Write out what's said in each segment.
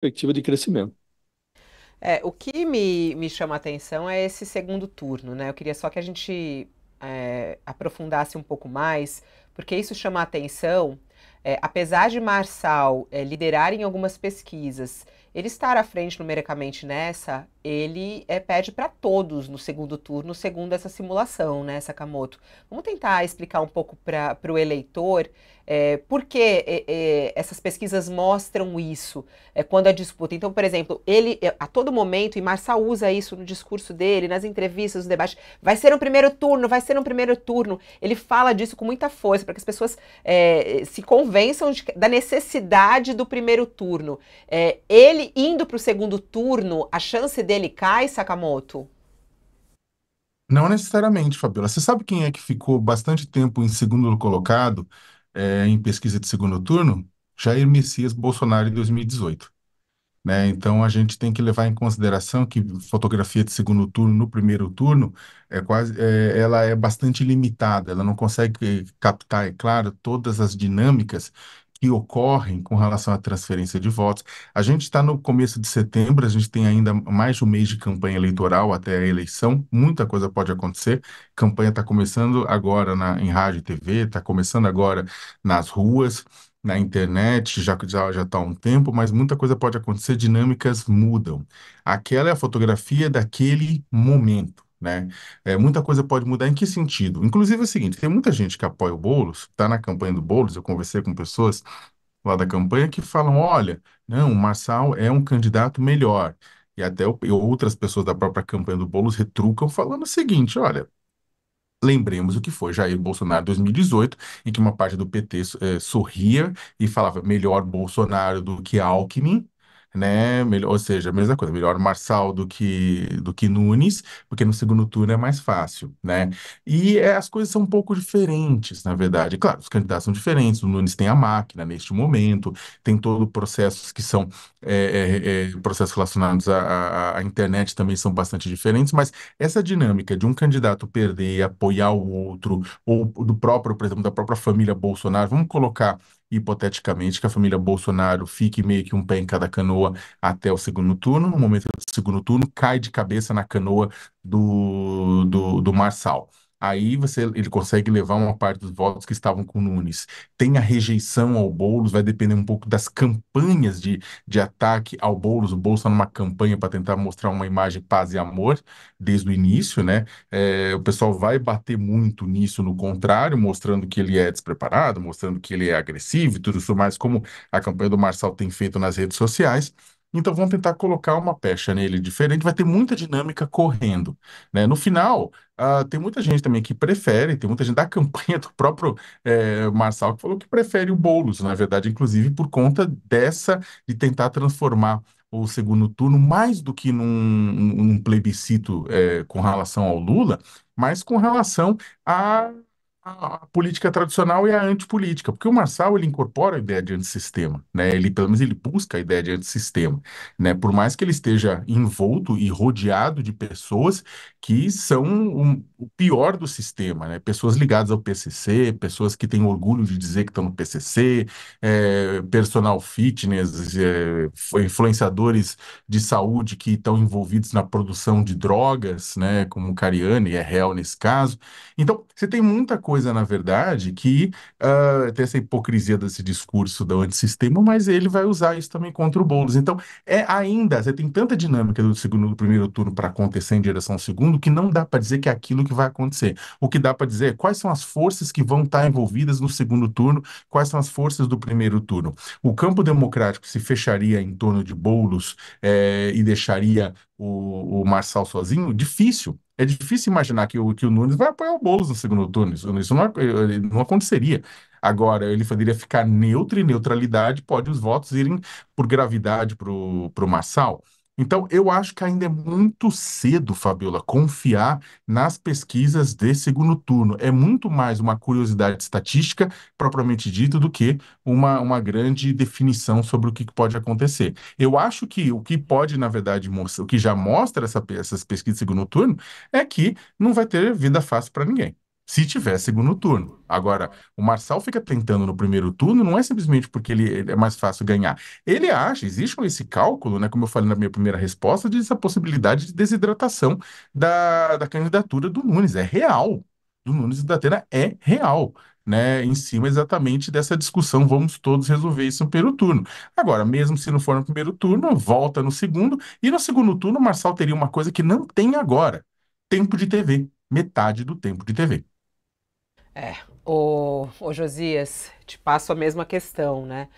perspectiva de crescimento. É, o que me, me chama a atenção é esse segundo turno, né? Eu queria só que a gente é, aprofundasse um pouco mais, porque isso chama a atenção. É, apesar de Marçal é, liderar em algumas pesquisas, ele estar à frente numericamente nessa ele é, eh, pede para todos no segundo turno, segundo essa simulação, né, Sakamoto? Vamos tentar explicar um pouco para o eleitor é, por que é, essas pesquisas mostram isso é, quando a disputa. Então, por exemplo, ele a todo momento, e Marçal usa isso no discurso dele, nas entrevistas, nos debates, vai ser um primeiro turno, vai ser um primeiro turno. Ele fala disso com muita força para que as pessoas se convençam de, da necessidade do primeiro turno. ele indo para o segundo turno, a chance dele cai, Sakamoto? Não necessariamente, Fabiola. Você sabe quem é que ficou bastante tempo em segundo colocado é, em pesquisa de segundo turno? Jair Messias Bolsonaro em 2018. Né? Então a gente tem que levar em consideração que fotografia de segundo turno no primeiro turno é quase é, ela é bastante limitada, ela não consegue captar, é claro, todas as dinâmicas que ocorrem com relação à transferência de votos. A gente está no começo de setembro, a gente tem ainda mais de um mês de campanha eleitoral até a eleição, muita coisa pode acontecer. campanha está começando agora na, em rádio e TV, está começando agora nas ruas, na internet, já já já está há um tempo, mas muita coisa pode acontecer, dinâmicas mudam. Aquela é a fotografia daquele momento né? É, muita coisa pode mudar em que sentido? Inclusive é o seguinte, tem muita gente que apoia o Boulos, está na campanha do Boulos, eu conversei com pessoas lá da campanha que falam, olha, não, o Marçal é um candidato melhor. E até outras pessoas da própria campanha do Boulos retrucam falando o seguinte, olha, lembremos o que foi Jair Bolsonaro 2018, em que uma parte do PT é, eh, sorria e falava melhor Bolsonaro do que Alckmin, né? Melhor, ou seja, mesma coisa, melhor Marçal do que do que Nunes, porque no segundo turno é mais fácil, né? Uhum. E é, as coisas são um pouco diferentes, na verdade. Claro, os candidatos são diferentes. O Nunes tem a máquina neste momento, tem todo processos que são é, é, é processos relacionados à, à, à internet também são bastante diferentes, mas essa dinâmica de um candidato perder e apoiar o outro ou do próprio, por exemplo, da própria família Bolsonaro, vamos colocar hipoteticamente, que a família Bolsonaro fique meio que um pé em cada canoa até o segundo turno. No momento do segundo turno, cai de cabeça na canoa do, do, do Marçal aí você, ele consegue levar uma parte dos votos que estavam com o Nunes. Tem a rejeição ao Boulos, vai depender um pouco das campanhas de, de ataque ao Boulos. O Boulos está numa campanha para tentar mostrar uma imagem paz e amor desde o início, né? É, o pessoal vai bater muito nisso, no contrário, mostrando que ele é despreparado, mostrando que ele é agressivo e tudo isso mais, como a campanha do Marçal tem feito nas redes sociais. Então vão tentar colocar uma pecha nele diferente, vai ter muita dinâmica correndo, né? No final, uh, tem muita gente também que prefere, tem muita gente da campanha do próprio é, Marçal que falou que prefere o Boulos, na verdade, inclusive por conta dessa, de tentar transformar o segundo turno mais do que num, num plebiscito é, com relação ao Lula, mas com relação a a política tradicional e a antipolítica, porque o Marçal ele incorpora a ideia de antissistema, né? Ele pelo menos ele busca a ideia de antissistema, né? Por mais que ele esteja envolto e rodeado de pessoas que são um, o pior do sistema, né? Pessoas ligadas ao PCC, pessoas que têm orgulho de dizer que estão no PCC, é, personal fitness, é, influenciadores de saúde que estão envolvidos na produção de drogas, né? Como o Cariani é real nesse caso. Então, você tem muita coisa coisa, na verdade, que uh, tem essa hipocrisia desse discurso do antissistema, mas ele vai usar isso também contra o Boulos. Então, é ainda, você tem tanta dinâmica do segundo do primeiro turno para acontecer em direção ao segundo, que não dá para dizer que é aquilo que vai acontecer. O que dá para dizer é quais são as forças que vão estar envolvidas no segundo turno, quais são as forças do primeiro turno. O campo democrático se fecharia em torno de Boulos é, e deixaria o, o Marçal sozinho, difícil. É difícil imaginar que o, que o Nunes vai apoiar o Boulos no segundo turno. Isso, isso não, não aconteceria. Agora, ele poderia ficar neutro e neutralidade, pode os votos irem por gravidade para o Marçal. Então, eu acho que ainda é muito cedo, Fabiola, confiar nas pesquisas de segundo turno. É muito mais uma curiosidade estatística, propriamente dita, do que uma, uma grande definição sobre o que pode acontecer. Eu acho que o que pode, na verdade, mostrar, o que já mostra essa, essas pesquisas de segundo turno é que não vai ter vida fácil para ninguém se tiver segundo turno. Agora, o Marçal fica tentando no primeiro turno, não é simplesmente porque ele, ele, é mais fácil ganhar. Ele acha, existe esse cálculo, né, como eu falei na minha primeira resposta, de essa possibilidade de desidratação da, da candidatura do Nunes. É real. Do Nunes e da Atena é real. Né, em cima exatamente dessa discussão, vamos todos resolver isso no primeiro turno. Agora, mesmo se não for no primeiro turno, volta no segundo, e no segundo turno o Marçal teria uma coisa que não tem agora, tempo de TV, metade do tempo de TV. É. Ô, o Josias, te passo a mesma questão, né?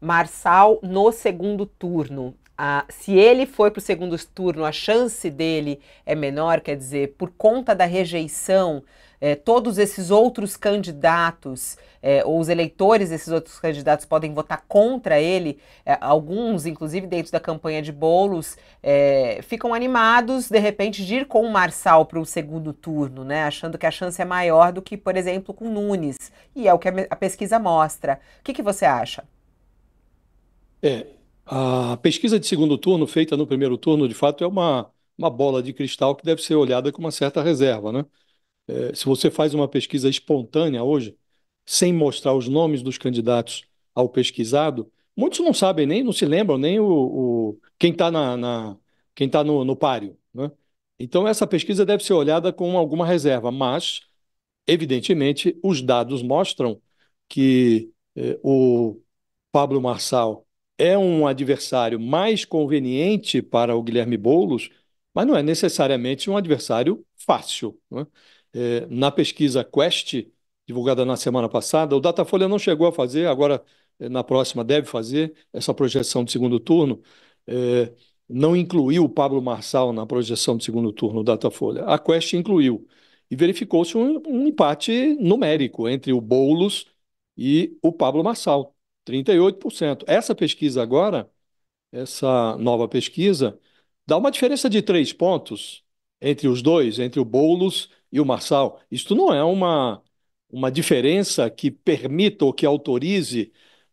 Marçal no segundo turno. Ah, se ele foi para o segundo turno, a chance dele é menor, quer dizer, por conta da rejeição é, todos esses outros candidatos, é, ou os eleitores desses outros candidatos podem votar contra ele, é, alguns, inclusive dentro da campanha de Boulos, é, ficam animados, de repente, de ir com o Marçal para o segundo turno, né, achando que a chance é maior do que, por exemplo, com Nunes, e é o que a pesquisa mostra. O que, que você acha? É, a pesquisa de segundo turno feita no primeiro turno, de fato, é uma, uma bola de cristal que deve ser olhada com uma certa reserva, né? É, se você faz uma pesquisa espontânea hoje, sem mostrar os nomes dos candidatos ao pesquisado, muitos não sabem nem, não se lembram nem o, o quem está na, na, quem tá no, no páreo. Né? Então, essa pesquisa deve ser olhada com alguma reserva, mas, evidentemente, os dados mostram que eh, o Pablo Marçal é um adversário mais conveniente para o Guilherme Boulos, mas não é necessariamente um adversário fácil. Né? é, na pesquisa Quest, divulgada na semana passada, o Datafolha não chegou a fazer, agora é, na próxima deve fazer essa projeção de segundo turno. É, não incluiu o Pablo Marçal na projeção de segundo turno do Datafolha. A Quest incluiu. E verificou-se um, um, empate numérico entre o Boulos e o Pablo Marçal, 38%. Essa pesquisa agora, essa nova pesquisa, dá uma diferença de três pontos entre os dois, entre o Boulos e o Marçal, isto não é uma, uma diferença que permita ou que autorize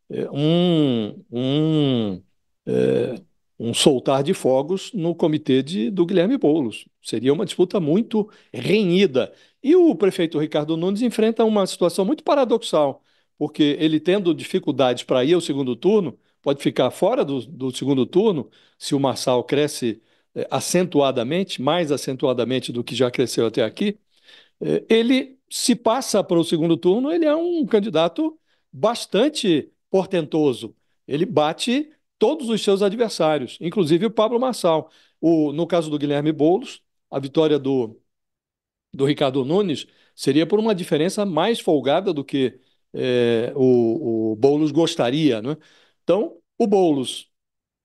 eh, um, um, eh, um soltar de fogos no comitê de, do Guilherme Boulos. Seria uma disputa muito renhida. E o prefeito Ricardo Nunes enfrenta uma situação muito paradoxal, porque ele tendo dificuldades para ir ao segundo turno, pode ficar fora do, do segundo turno se o Marçal cresce eh, acentuadamente, mais acentuadamente do que já cresceu até aqui, é, ele se passa para o segundo turno, ele é um candidato bastante portentoso. Ele bate todos os seus adversários, inclusive o Pablo Marçal. O, no caso do Guilherme Boulos, a vitória do, do Ricardo Nunes seria por uma diferença mais folgada do que é, o, o Boulos gostaria. Né? Então, o Boulos,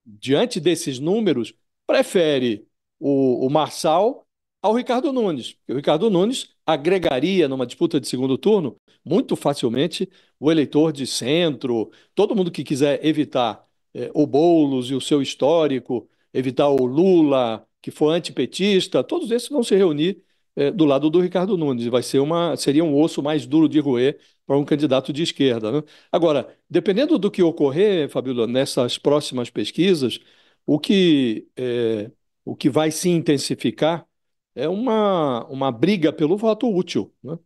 diante desses números, prefere o, o Marçal ao Ricardo Nunes. O Ricardo Nunes agregaria numa disputa de segundo turno, muito facilmente, o eleitor de centro, todo mundo que quiser evitar eh, o Boulos e o seu histórico, evitar o Lula, que foi antipetista, todos esses vão se reunir eh, do lado do Ricardo Nunes. Vai ser uma, seria um osso mais duro de roer para um candidato de esquerda. Né? Agora, dependendo do que ocorrer, Fabíola, nessas próximas pesquisas, o que, eh, o que vai se intensificar é uma, uma briga pelo voto útil. Né?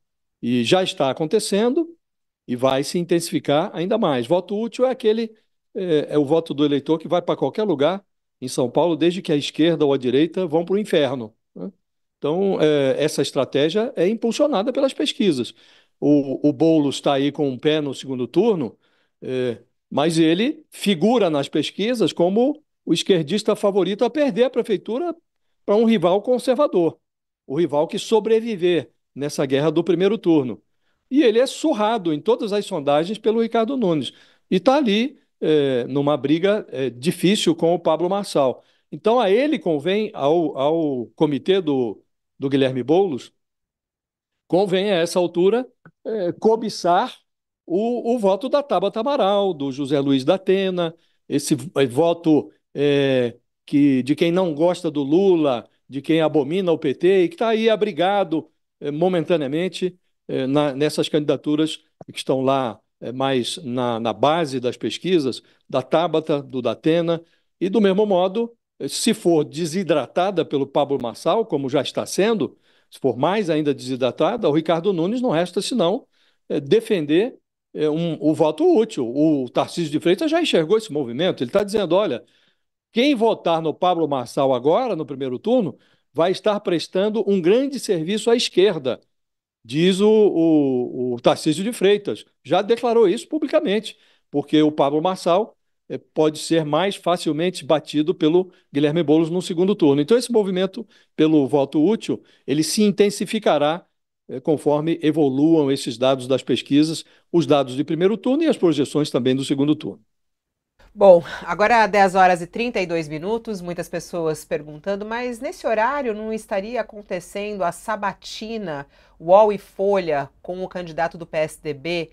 E já está acontecendo e vai se intensificar ainda mais. Voto útil é aquele é, é o voto do eleitor que vai para qualquer lugar em São Paulo, desde que a esquerda ou a direita vão para o inferno. Né? Então, é, essa estratégia é impulsionada pelas pesquisas. O, o Boulos está aí com um pé no segundo turno, é, mas ele figura nas pesquisas como o esquerdista favorito a perder a prefeitura para um rival conservador, o rival que sobreviver nessa guerra do primeiro turno. E ele é surrado em todas as sondagens pelo Ricardo Nunes. E está ali é, numa briga é, difícil com o Pablo Marçal. Então, a ele convém, ao, ao comitê do, do Guilherme Boulos, convém a essa altura é, cobiçar o, o voto da Tabata Amaral, do José Luiz da Atena, esse é, voto é, que, de quem não gosta do Lula, de quem abomina o PT e que está aí abrigado eh, momentaneamente eh, na, nessas candidaturas que estão lá eh, mais na, na, base das pesquisas, da Tabata, do Datena, e do mesmo modo, eh, se for desidratada pelo Pablo Marçal, como já está sendo, se for mais ainda desidratada, o Ricardo Nunes não resta senão eh, defender eh, um, o voto útil. O Tarcísio de Freitas já enxergou esse movimento, ele está dizendo, olha, quem votar no Pablo Marçal agora, no primeiro turno, vai estar prestando um grande serviço à esquerda, diz o, o, o Tarcísio de Freitas. Já declarou isso publicamente, porque o Pablo Marçal eh, pode ser mais facilmente batido pelo Guilherme Boulos no segundo turno. Então, esse movimento pelo voto útil, ele se intensificará eh, conforme evoluam esses dados das pesquisas, os dados de primeiro turno e as projeções também do segundo turno. Bom, agora 10 horas e 32 minutos, muitas pessoas perguntando, mas nesse horário não estaria acontecendo a sabatina UOL e Folha com o candidato do PSDB,